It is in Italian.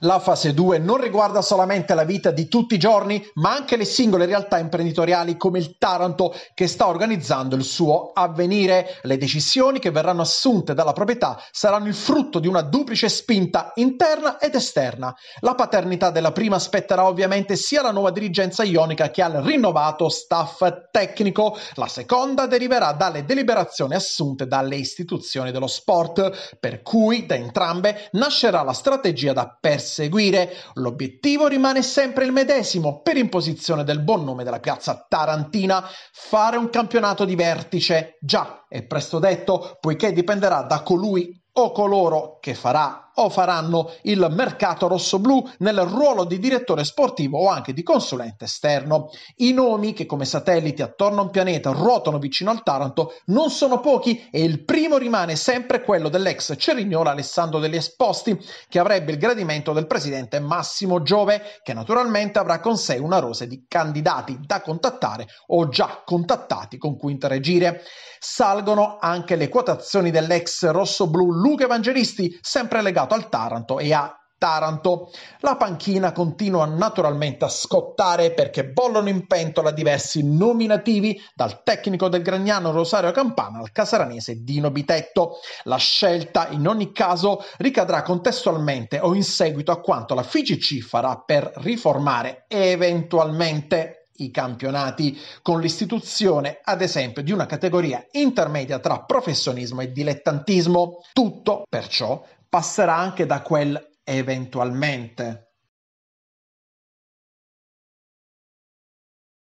La fase 2 non riguarda solamente la vita di tutti i giorni, ma anche le singole realtà imprenditoriali come il Taranto che sta organizzando il suo avvenire. Le decisioni che verranno assunte dalla proprietà saranno il frutto di una duplice spinta interna ed esterna. La paternità della prima spetterà ovviamente sia alla nuova dirigenza ionica che al rinnovato staff tecnico. La seconda deriverà dalle deliberazioni assunte dalle istituzioni dello sport, per cui da entrambe nascerà la strategia da perseguire perseguire, l'obiettivo rimane sempre il medesimo, per imposizione del buon nome della piazza tarantina, fare un campionato di vertice. Già, è presto detto, poiché dipenderà da colui o coloro che farà o faranno il mercato rossoblù nel ruolo di direttore sportivo o anche di consulente esterno. I nomi che come satelliti attorno a un pianeta ruotano vicino al Taranto non sono pochi e il primo rimane sempre quello dell'ex cerignola Alessandro degli Esposti, che avrebbe il gradimento del presidente Massimo Giove, che naturalmente avrà con sé una rosa di candidati da contattare o già contattati con cui interagire. Salgono anche le quotazioni dell'ex rossoblù Luca Evangelisti, sempre legato giocato al Taranto e a Taranto. La panchina continua naturalmente a scottare perché bollono in pentola diversi nominativi dal tecnico del Gragnano Rosario Campana al casaranese Dino Bitetto. La scelta in ogni caso ricadrà contestualmente o in seguito a quanto la FIGC farà per riformare eventualmente i campionati, con l'istituzione ad esempio di una categoria intermedia tra professionismo e dilettantismo. Tutto perciò passerà anche da quel eventualmente.